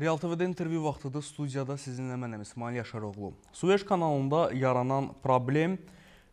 Real TV-də intervyu vaxtıdır. Studiyada sizinlə mənəm İsmail Yaşaroğlu. Suveş kanalında yaranan problem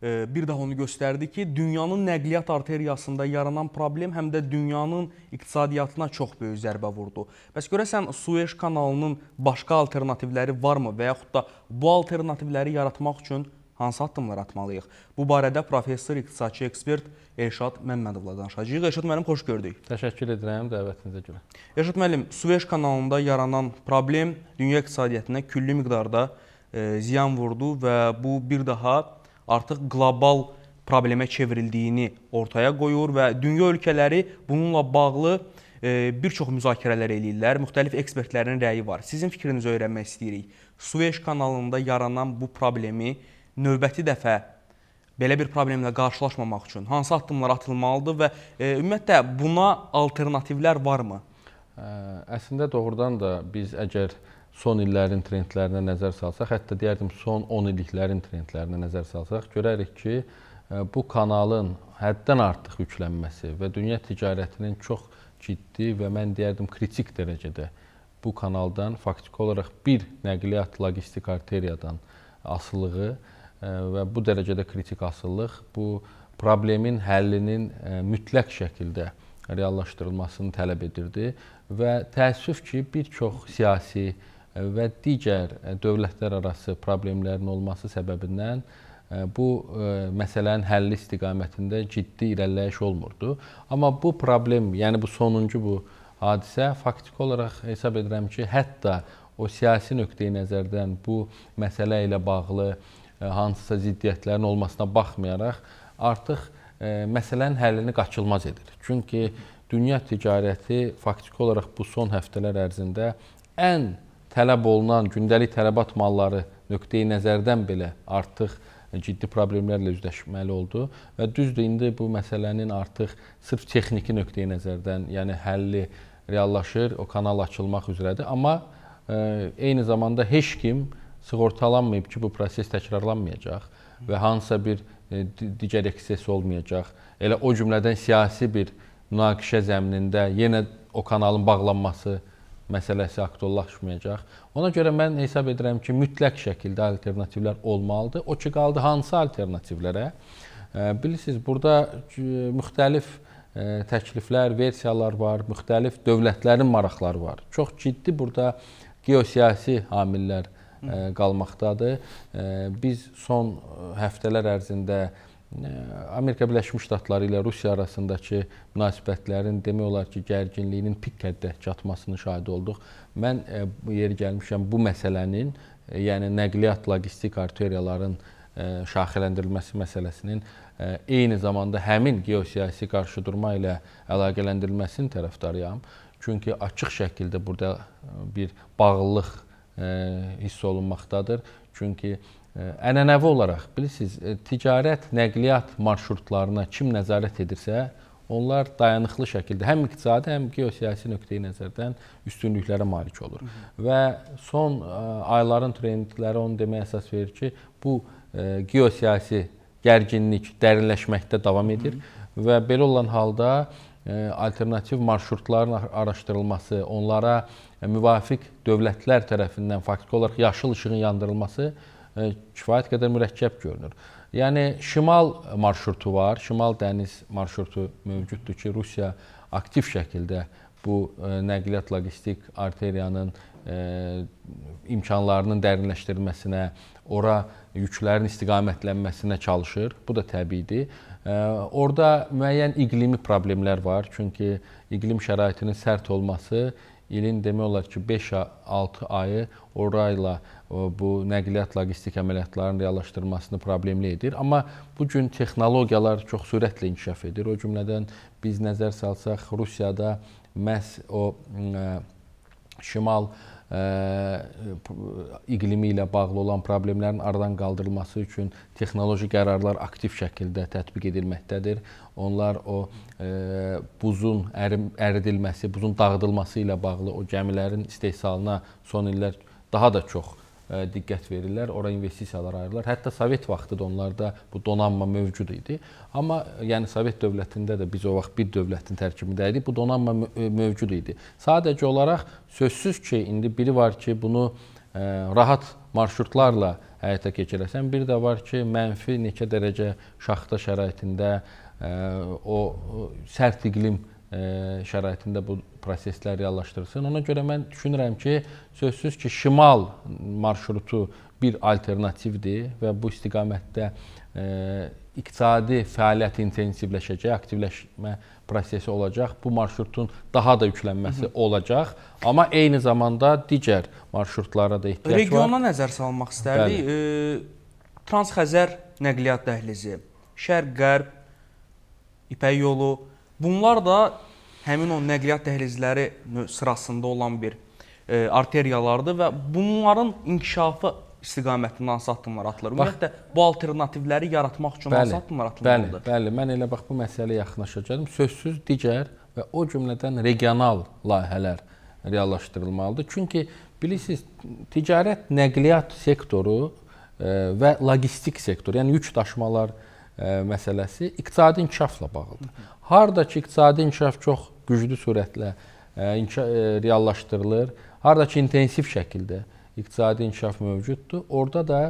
e, bir daha onu göstərdi ki, dünyanın nəqliyyat arteriyasında yaranan problem həm də dünyanın iqtisadiyyatına çox böyük zərbə vurdu. Bəs görəsən Suveş kanalının başqa alternativləri varmı və yaxud da bu alternativləri yaratmaq üçün hansı addımlar atmalıyıq? Bu barədə professor, iqtisadçı ekspert Elşad Məmmədovla danışacağıq. Elşad müəllim, xoş gördük. Təşəkkür edirəm dəvətinizə görə. Elşad müəllim, Suveş kanalında yaranan problem dünya iqtisadiyyatına külli miqdarda e, ziyan vurdu və bu bir daha artıq qlobal problemə çevrildiyini ortaya qoyur və dünya ölkələri bununla bağlı e, bir çox müzakirələr eləyirlər, müxtəlif ekspertlərin rəyi var. Sizin fikrinizi öyrənmək istəyirik. Suveş kanalında yaranan bu problemi növbəti dəfə belə bir problemlə qarşılaşmamaq üçün hansı addımlar atılmalıdır və e, ümumiyyətlə buna alternativlər varmı? Ə, əslində doğrudan da biz əgər son illərin trendlərinə nəzər salsaq, hətta deyərdim son 10 illiklərin trendlərinə nəzər salsaq, görərik ki, ə, bu kanalın həddən artıq yüklənməsi və dünya ticarətinin çox ciddi və mən deyərdim kritik dərəcədə bu kanaldan faktiki olaraq bir nəqliyyat logistik arteriyadan asılığı və bu dərəcədə kritik asılılıq bu problemin həllinin e, mütləq şəkildə reallaşdırılmasını tələb edirdi və təəssüf ki, bir çox siyasi e, və digər e, dövlətlər arası problemlərin olması səbəbindən bu məsələnin həlli istiqamətində ciddi irəliləyiş olmurdu. Amma bu problem, yəni bu sonuncu bu hadisə faktiki olaraq hesab edirəm ki, hətta o siyasi nöqteyi nəzərdən bu məsələ ilə bağlı hansısa ziddiyyətlərin olmasına baxmayaraq artıq məsələnin həllini qaçılmaz edir. Çünki dünya ticarəti faktiki olaraq bu son həftələr ərzində ən tələb olunan gündəlik tələbat malları nöqteyi nəzərdən belə artıq ciddi problemlərlə üzləşməli oldu və düzdür indi bu məsələnin artıq sırf texniki nöqteyi nəzərdən, yəni həlli reallaşır, o kanal açılmaq üzrədir, amma ə, eyni zamanda heç kim sığortalanmayıb ki, bu proses təkrarlanmayacaq və hansısa bir e, digər ekses olmayacaq. Elə o cümlədən siyasi bir münaqişə zəminində yenə o kanalın bağlanması məsələsi aktuallaşmayacaq. Ona görə mən hesab edirəm ki, mütləq şəkildə alternativlər olmalıdır. O ki qaldı hansı alternativlərə? E, bilirsiniz, burada e, müxtəlif təkliflər, versiyalar var, müxtəlif dövlətlərin maraqları var. Çox ciddi burada geosiyasi amillər var qalmaqdadır. Biz son həftələr ərzində Amerika Birləşmiş Ştatları ilə Rusiya arasındakı münasibətlərin demək olar ki, gərginliyinin pik həddə çatmasını şahid olduq. Mən yeri gəlmişəm bu məsələnin, yəni nəqliyyat, logistik arteriyaların şaxələndirilməsi məsələsinin eyni zamanda həmin geosiyasi qarşıdurma ilə əlaqələndirilməsinin tərəfdarıyam. Çünki açıq şəkildə burada bir bağlılıq E, hiss olunmaqdadır. Çünki e, ənənəvi olaraq bilirsiniz, e, ticarət, nəqliyyat marşrutlarına kim nəzarət edirsə, onlar dayanıqlı şəkildə həm iqtisadi, həm geosiyasi nöqteyi nəzərdən üstünlüklərə malik olur. Hı -hı. Və son ayların trendləri onu deməyə əsas verir ki, bu geosiyasi gərginlik dərinləşməkdə davam edir Hı -hı. və belə olan halda alternativ marşrutların araşdırılması, onlara E, müvafiq dövlətlər tərəfindən faktiki olaraq yaşıl işığın yandırılması e, kifayət qədər mürəkkəb görünür. Yəni şimal marşrutu var, şimal dəniz marşrutu mövcuddur ki, Rusiya aktiv şəkildə bu e, nəqliyyat logistik arteriyanın imkanlarının dərinləşdirilməsinə, ora yüklərin istiqamətlənməsinə çalışır. Bu da təbiidir. Orda müəyyən iqlimi problemlər var. Çünki iqlim şəraitinin sərt olması ilin demək olar ki, 5-6 ayı orayla e, bu nəqliyyat logistik əməliyyatlarının reallaşdırmasını problemli edir. Amma bu gün texnologiyalar çox sürətlə inkişaf edir. O cümlədən biz nəzər salsaq Rusiyada məhz o ə, e, şimal ə, iqlimi ilə bağlı olan problemlərin aradan qaldırılması üçün texnoloji qərarlar aktiv şəkildə tətbiq edilməkdədir. Onlar o ə, e, buzun ərim, əridilməsi, buzun dağıdılması ilə bağlı o gəmilərin istehsalına son illər daha da çox diqqət verirlər, ora investisiyalar ayırırlar. Hətta Sovet vaxtı da onlarda bu donanma mövcud idi. Amma yəni Sovet dövlətində də biz o vaxt bir dövlətin tərkibində idik. Bu donanma e, mövcud idi. Sadəcə olaraq sözsüz ki, indi biri var ki, bunu e, rahat marşrutlarla həyata keçirəsən, bir də var ki, mənfi neçə dərəcə şaxta şəraitində e, o sərt iqlim şəraitində bu proseslər reallaşdırılsın. Ona görə mən düşünürəm ki, sözsüz ki, şimal marşrutu bir alternativdir və bu istiqamətdə e, iqtisadi fəaliyyət intensivləşəcək, aktivləşmə prosesi olacaq. Bu marşrutun daha da yüklənməsi Hı -hı. olacaq, amma eyni zamanda digər marşrutlara da ehtiyac Regiona var. Regiona nəzər salmaq istərdik. E, Transxəzər nəqliyyat dəhlizi, Şərq-Qərb, İpək yolu, bunlar da həmin o nəqliyyat dəhlizləri sırasında olan bir e, arteriyalardır və bunların inkişafı istiqamətində hansı addımlar atılır? Ümumiyyətlə bu alternativləri yaratmaq üçün bəli, hansı addımlar atılmalıdır? Bəli, bəli, mən elə bax bu məsələyə yaxınlaşacağam. Sözsüz digər və o cümlədən regional layihələr reallaşdırılmalıdır. Çünki bilirsiniz, ticarət nəqliyyat sektoru ə, e, və logistik sektor, yəni yük daşımalar ə, e, məsələsi iqtisadi inkişafla bağlıdır. Harda ki iqtisadi inkişaf çox güclü sürətlə e, e, reallaşdırılır. Harda ki, intensiv şəkildə iqtisadi inkişaf mövcuddur. Orada da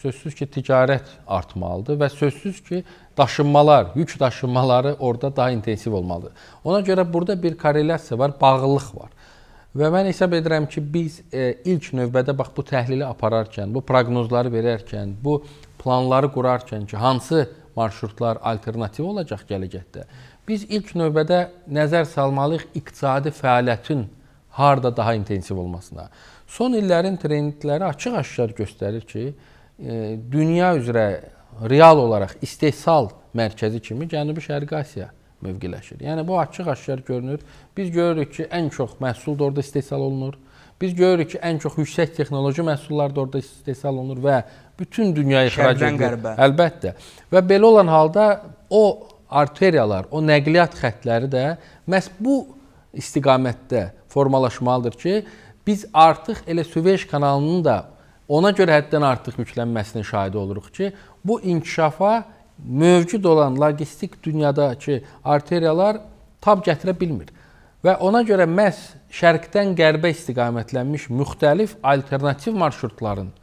sözsüz ki, ticarət artmalıdır və sözsüz ki, daşınmalar, yük daşınmaları orada daha intensiv olmalıdır. Ona görə burada bir korrelyasiya var, bağlılıq var. Və mən hesab edirəm ki, biz e, ilk növbədə bax bu təhlili apararkən, bu proqnozları verərkən, bu planları qurarkən ki, hansı marşrutlar alternativ olacaq gələcəkdə, Biz ilk növbədə nəzər salmalıyıq iqtisadi fəaliyyətin harda daha intensiv olmasına. Son illərin trendləri açıq-aşkar göstərir ki, e, dünya üzrə real olaraq istehsal mərkəzi kimi Cənubi-Şərqi Asiya mövqiləşir. Yəni bu açıq-aşkar görünür. Biz görürük ki, ən çox məhsul da orada istehsal olunur. Biz görürük ki, ən çox yüksək texnoloji məhsullar da orada istehsal olunur və bütün dünyaya ixrac edilir. Əlbəttə. Və belə olan halda o arteriyalar, o nəqliyyat xətləri də məhz bu istiqamətdə formalaşmalıdır ki, biz artıq elə Süveyş kanalının da ona görə həddən artıq yüklənməsinin şahidi oluruq ki, bu inkişafa mövcud olan logistik dünyadakı arteriyalar tab gətirə bilmir. Və ona görə məhz şərqdən qərbə istiqamətlənmiş müxtəlif alternativ marşrutların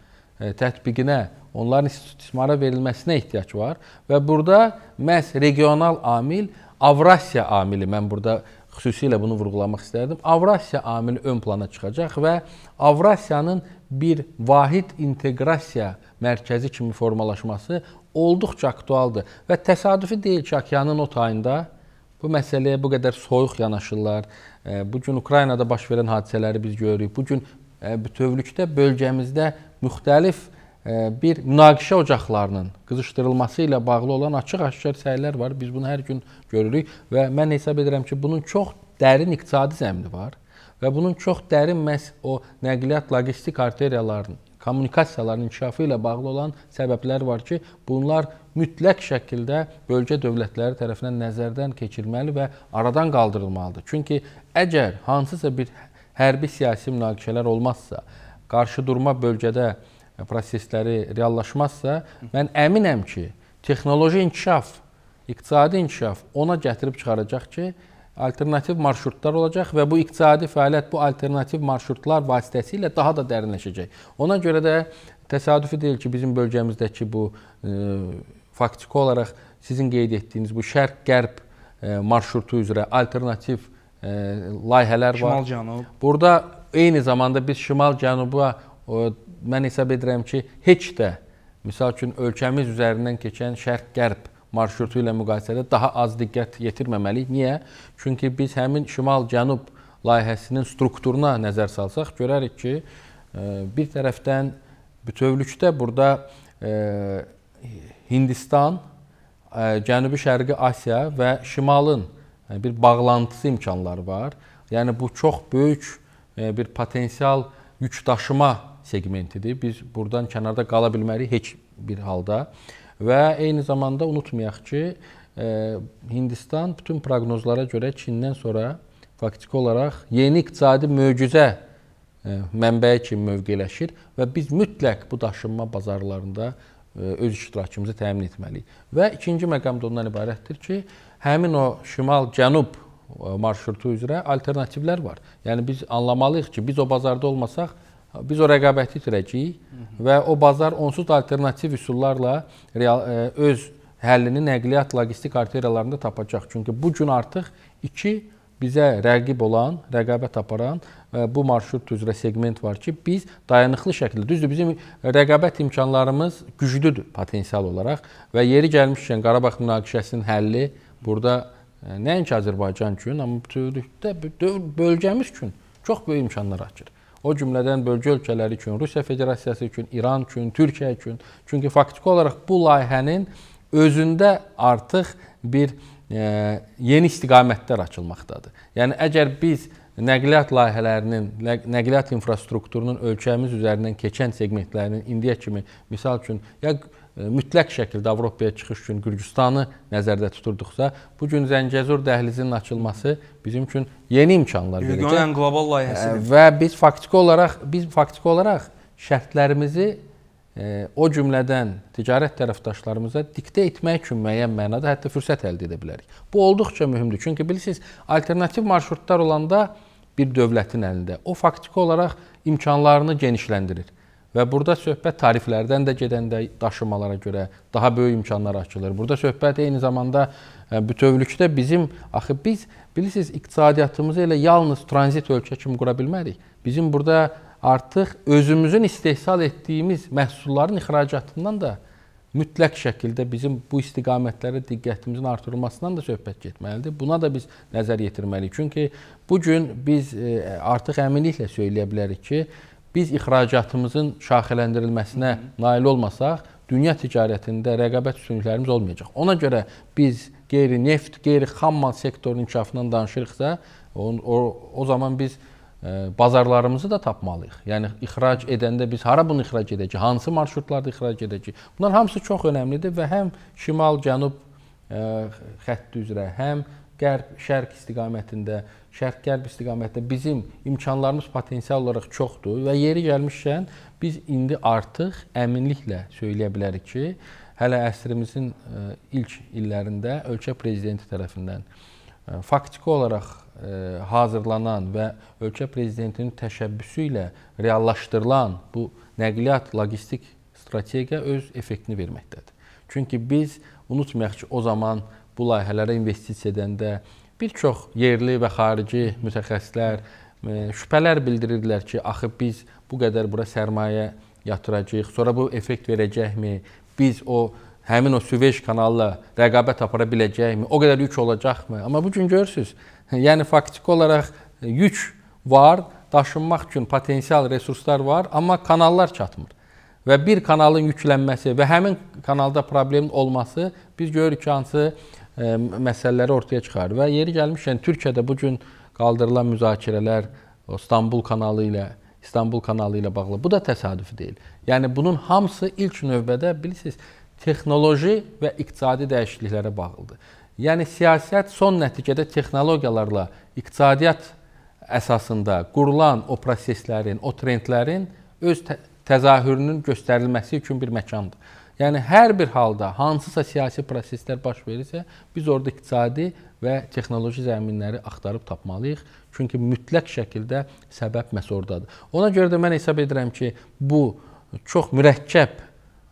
E, tətbiqinə, onların istismara verilməsinə ehtiyac var və burada məhz regional amil, Avrasiya amili, mən burada xüsusilə bunu vurğulamaq istərdim. Avrasiya amili ön plana çıxacaq və Avrasiyanın bir vahid inteqrasiya mərkəzi kimi formalaşması olduqca aktualdır və təsadüfi deyil ki, okeanın o tayında bu məsələyə bu qədər soyuq yanaşırlar. E, bu gün Ukraynada baş verən hadisələri biz görürük. Bu gün bütövlükdə bölgəmizdə müxtəlif bir münaqişə ocaqlarının qızışdırılması ilə bağlı olan açıq-aşkar səylər var. Biz bunu hər gün görürük və mən hesab edirəm ki, bunun çox dərin iqtisadi zəmini var və bunun çox dərin məhz o nəqliyyat, logistik arteriyalarının, kommunikasiyaların inkişafı ilə bağlı olan səbəblər var ki, bunlar mütləq şəkildə bölgə dövlətləri tərəfindən nəzərdən keçirilməli və aradan qaldırılmalıdır. Çünki əgər hansısa bir hərbi-siyasi münaqişələr olmazsa, qarşı durma bölgədə e, prosesləri reallaşmazsa, mən əminəm ki, texnoloji inkişaf, iqtisadi inkişaf ona gətirib çıxaracaq ki, alternativ marşrutlar olacaq və bu iqtisadi fəaliyyət bu alternativ marşrutlar vasitəsilə daha da dərinləşəcək. Ona görə də təsadüfi deyil ki, bizim bölgəmizdəki bu e, faktiki olaraq sizin qeyd etdiyiniz bu şərq-qərb e, marşrutu üzrə alternativ marşrutlar layihələr var. Şimal-cənub. Burada eyni zamanda biz şimal-cənuba mən hesab edirəm ki, heç də misal üçün ölkəmiz üzərindən keçən şərq-qərb marşrutu ilə müqayisədə daha az diqqət yetirməməliyik. Niyə? Çünki biz həmin şimal-cənub layihəsinin strukturuna nəzər salsaq görərik ki, e, bir tərəfdən bütövlükdə burada e, Hindistan, e, Cənubi-Şərqi Asiya və Şimalın Yəni bir bağlantısı imkanları var. Yəni bu çox böyük e, bir potensial yük daşıma segmentidir. Biz burdan kənarda qala bilmərik heç bir halda. Və eyni zamanda unutmayaq ki, e, Hindistan bütün proqnozlara görə Çindən sonra faktiki olaraq yeni iqtisadi möcüzə e, mənbəyi kimi mövqeləşir və biz mütləq bu daşınma bazarlarında E, öz iştirakımızı təmin etməliyik. Və ikinci məqam da ondan ibarətdir ki, həmin o şimal-cənub e, marşrutu üzrə alternativlər var. Yəni biz anlamalıyıq ki, biz o bazarda olmasaq, biz o rəqabəti itirəcəyik və o bazar onsuz da alternativ üsullarla real, e, öz həllini nəqliyyat logistik arteriyalarında tapacaq. Çünki bu gün artıq iki bizə rəqib olan, rəqabət aparan bu marşrut üzrə segment var ki, biz dayanıqlı şəkildə, düzdür, bizim rəqabət imkanlarımız güclüdür potensial olaraq və yeri gəlmişkən Qarabağ münaqişəsinin həlli burada nəinki Azərbaycan üçün, amma bütövlükdə bölgəmiz üçün çox böyük imkanlar açır. O cümlədən bölgə ölkələri üçün, Rusiya Federasiyası üçün, İran üçün, Türkiyə üçün. Çünki faktiki olaraq bu layihənin özündə artıq bir e, yeni istiqamətlər açılmaqdadır. Yəni əgər biz nəqliyyat layihələrinin, nəqliyyat infrastrukturunun ölkəmiz üzərindən keçən segmentlərinin indiyə kimi, misal üçün, ya e, mütləq şəkildə Avropaya çıxış üçün Gürcüstanı nəzərdə tuturduqsa, bu gün Zəngəzur dəhlizinin açılması bizim üçün yeni imkanlar verəcək. Region ən qlobal layihəsidir. E, və biz faktiki olaraq biz faktiki olaraq şərtlərimizi o cümlədən ticarət tərəfdaşlarımıza diktə etmək üçün müəyyən mənada hətta fürsət əldə edə bilərik. Bu olduqca mühümdür. Çünki bilirsiniz, alternativ marşrutlar olanda bir dövlətin əlində o faktiki olaraq imkanlarını genişləndirir. Və burada söhbət tariflərdən də gedəndə daşımalara görə daha böyük imkanlar açılır. Burada söhbət eyni zamanda e, bütövlükdə bizim axı biz bilirsiniz iqtisadiyyatımızı elə yalnız tranzit ölkə kimi qura bilmərik. Bizim burada artıq özümüzün istehsal etdiyimiz məhsulların ixracatından da mütləq şəkildə bizim bu istiqamətlərə diqqətimizin artırılmasından da söhbət getməlidir. Buna da biz nəzər yetirməliyik. Çünki bu gün biz e, artıq əminliklə söyləyə bilərik ki, biz ixracatımızın şaxələndirilməsinə nail olmasaq, dünya ticarətində rəqabət üstünlüklərimiz olmayacaq. Ona görə biz qeyri-neft, qeyri-xammal sektorunun inkişafından danışırıqsa, o, o, o zaman biz bazarlarımızı da tapmalıyıq. Yəni ixrac edəndə biz hara bunu ixrac edəcəyik, hansı marşrutlarda ixrac edəcəyik? Bunlar hamısı çox əhəmilidir və həm şimal-cənub xətti üzrə, həm qərb-şərq istiqamətində, şərq-qərb istiqamətində bizim imkanlarımız potensial olaraq çoxdur və yeri gəlmişkən biz indi artıq əminliklə söyləyə bilərik ki, hələ əsrimizin ilk illərində ölkə prezidenti tərəfindən faktiki olaraq E, hazırlanan və ölkə prezidentinin təşəbbüsü ilə reallaşdırılan bu nəqliyyat logistik strategiya öz effektini verməkdədir. Çünki biz unutmayaq ki, o zaman bu layihələrə investisiya edəndə bir çox yerli və xarici mütəxəssislər e, şübhələr bildirirlər ki, axı biz bu qədər bura sərmayə yatıracağıq, sonra bu effekt verəcəkmi? Biz o həmin o Süveyş kanalla rəqabət apara biləcəkmi? O qədər yük olacaqmı? Amma bu gün görürsüz, yəni faktiki olaraq e, yük var, daşınmaq üçün potensial resurslar var, amma kanallar çatmır. Və bir kanalın yüklənməsi və həmin kanalda problemin olması biz görürük ki, hansı ə, e, məsələləri ortaya çıxarır. Və yeri gəlmişkən yəni Türkiyədə bu gün qaldırılan müzakirələr o İstanbul kanalı ilə İstanbul kanalı ilə bağlı bu da təsadüfi deyil. Yəni bunun hamısı ilk növbədə bilirsiniz, texnoloji və iqtisadi dəyişikliklərə bağlıdır. Yəni siyasət son nəticədə texnologiyalarla iqtisadiyyat əsasında qurulan o proseslərin, o trendlərin öz təzahürünün göstərilməsi üçün bir məkandır. Yəni hər bir halda hansısa siyasi proseslər baş verirsə, biz orada iqtisadi və texnoloji zəminləri axtarıb tapmalıyıq. Çünki mütləq şəkildə səbəb məhz ordadır. Ona görə də mən hesab edirəm ki, bu çox mürəkkəb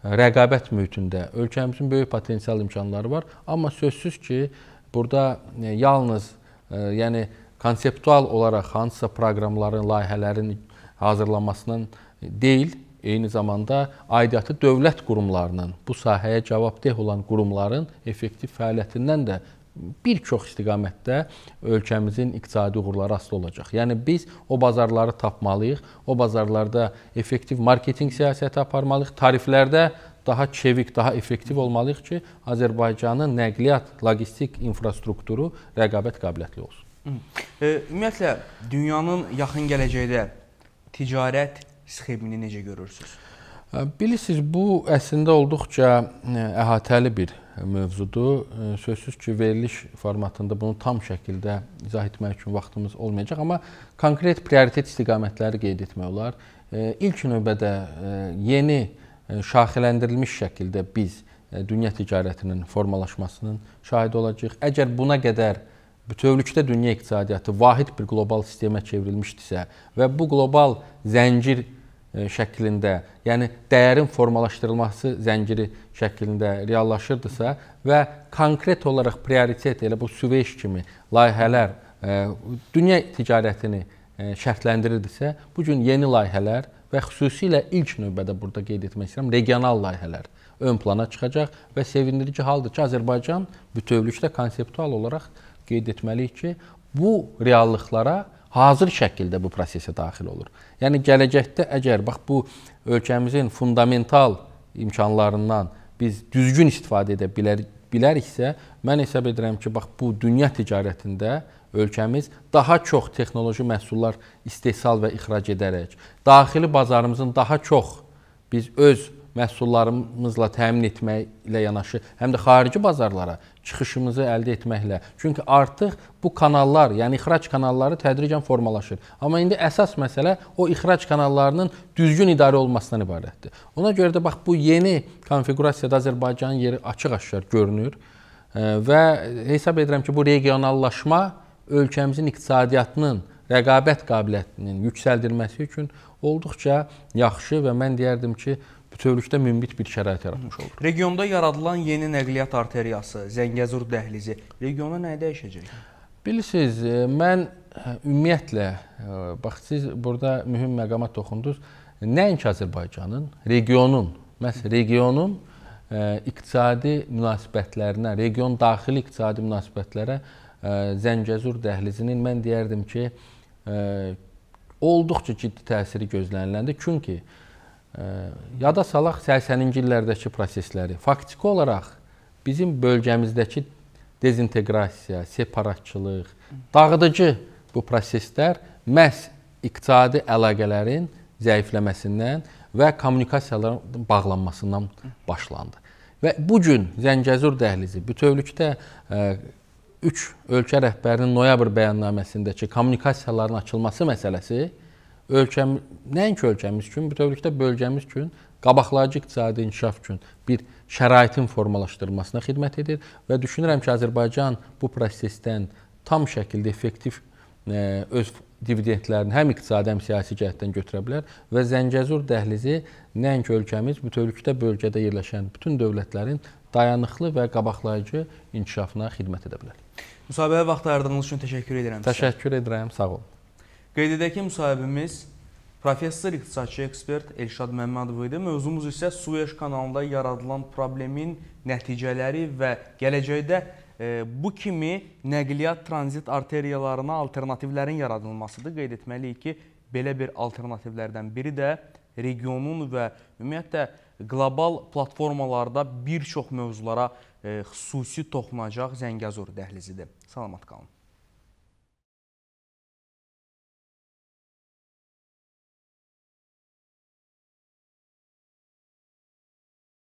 rəqabət mühitində ölkəmizin böyük potensial imkanları var, amma sözsüz ki, burada e, yalnız e, yəni konseptual olaraq hansısa proqramların, layihələrin hazırlanmasının e, deyil, eyni zamanda aidiyyatı dövlət qurumlarının, bu sahəyə cavabdeh olan qurumların effektiv fəaliyyətindən də bir çox istiqamətdə ölkəmizin iqtisadi uğurları asılı olacaq. Yəni biz o bazarları tapmalıyıq. O bazarlarda effektiv marketinq siyasəti aparmalıyıq. Tariflərdə daha çevik, daha effektiv olmalıyıq ki, Azərbaycanın nəqliyyat, logistik infrastrukturu rəqabət qabiliyyətli olsun. E, ümumiyyətlə dünyanın yaxın gələcəkdə ticarət sxemini necə görürsüz? E, bilirsiniz, bu əslində olduqca e, əhatəli bir mövzudur. E, sözsüz ki, veriliş formatında bunu tam şəkildə izah etmək üçün vaxtımız olmayacaq, amma konkret prioritet istiqamətləri qeyd etmək olar. E, ilk növbədə e, yeni şaxələndirilmiş şəkildə biz dünya ticarətinin formalaşmasının şahidi olacağıq. Əgər buna qədər bütövlükdə dünya iqtisadiyyatı vahid bir qlobal sistemə çevrilmişdisə və bu qlobal zəncir iqtisadiyyatı E, şəklində, yəni dəyərin formalaşdırılması zənciri şəklində reallaşırdısa və konkret olaraq prioritet elə bu Süveyş kimi layihələr e, dünya ticarətini e, şərtləndirirdisə, bu gün yeni layihələr və xüsusilə ilk növbədə burada qeyd etmək istəyirəm, regional layihələr ön plana çıxacaq və sevindirici haldır ki, Azərbaycan bütövlükdə konseptual olaraq qeyd etməliyik ki, bu reallıqlara hazır şəkildə bu prosesə daxil olur. Yəni gələcəkdə əgər bax bu ölkəmizin fundamental imkanlarından biz düzgün istifadə edə bilər, biləriksə, mən hesab edirəm ki, bax bu dünya ticarətində ölkəmiz daha çox texnoloji məhsullar istehsal və ixrac edərək, daxili bazarımızın daha çox biz öz məhsullarımızla təmin etməklə yanaşı, həm də xarici bazarlara çıxışımızı əldə etməklə. Çünki artıq bu kanallar, yəni ixrac kanalları tədricən formalaşır. Amma indi əsas məsələ o ixrac kanallarının düzgün idarə olmasından ibarətdir. Ona görə də bax bu yeni konfiqurasiyada Azərbaycanın yeri açıq-aşkar görünür və hesab edirəm ki, bu regionallaşma ölkəmizin iqtisadiyyatının rəqabət qabiliyyətinin yüksəldilməsi üçün olduqca yaxşı və mən deyərdim ki, bütövlükdə mümbit bir şərait yaratmış olur. Regionda yaradılan yeni nəqliyyat arteriyası, Zəngəzur dəhlizi regiona nə dəyişəcək? Bilirsiniz, e, mən e, ümumiyyətlə e, bax siz burada mühüm məqama toxundunuz. Nəinki Azərbaycanın, regionun, məs regionun ə, iqtisadi münasibətlərinə, region daxili iqtisadi münasibətlərə ə, Zəngəzur dəhlizinin mən deyərdim ki, ə, olduqca ciddi təsiri gözləniləndir. Çünki ə, Yada salaq 80-ci illərdəki prosesləri. Faktiki olaraq bizim bölgəmizdəki dezinteqrasiya, separatçılıq, dağıdıcı bu proseslər məhz iqtisadi əlaqələrin zəifləməsindən və kommunikasiyaların bağlanmasından başlandı. Və bu gün Zəngəzur dəhlizi bütövlükdə 3 e, ölkə rəhbərinin noyabr bəyannaməsindəki kommunikasiyaların açılması məsələsi ölkəmiz, nəinki ölkəmiz üçün, bütövlükdə bölgəmiz üçün qabaqlayıcı iqtisadi inkişaf üçün bir şəraitin formalaşdırılmasına xidmət edir və düşünürəm ki, Azərbaycan bu prosesdən tam şəkildə effektiv ə, e, öz dividendlərini həm iqtisadi, həm siyasi cəhətdən götürə bilər və Zəngəzur dəhlizi nəinki ölkəmiz, bütövlükdə bölgədə yerləşən bütün dövlətlərin dayanıqlı və qabaqlayıcı inkişafına xidmət edə bilər. Müsabiqə vaxtı ayırdığınız üçün təşəkkür edirəm təşəkkür sizə. Təşəkkür edirəm, sağ olun. Qeyd edək ki, müsahibimiz professor iqtisadçı ekspert Elşad Məmmədov idi. Mövzumuz isə Suez kanalında yaradılan problemin nəticələri və gələcəkdə e, bu kimi nəqliyyat tranzit arteriyalarına alternativlərin yaradılmasıdır. Qeyd etməliyik ki, belə bir alternativlərdən biri də regionun və ümumiyyətlə qlobal platformalarda bir çox mövzulara e, xüsusi toxunacaq Zəngəzur dəhlizidir. Salamat qalın.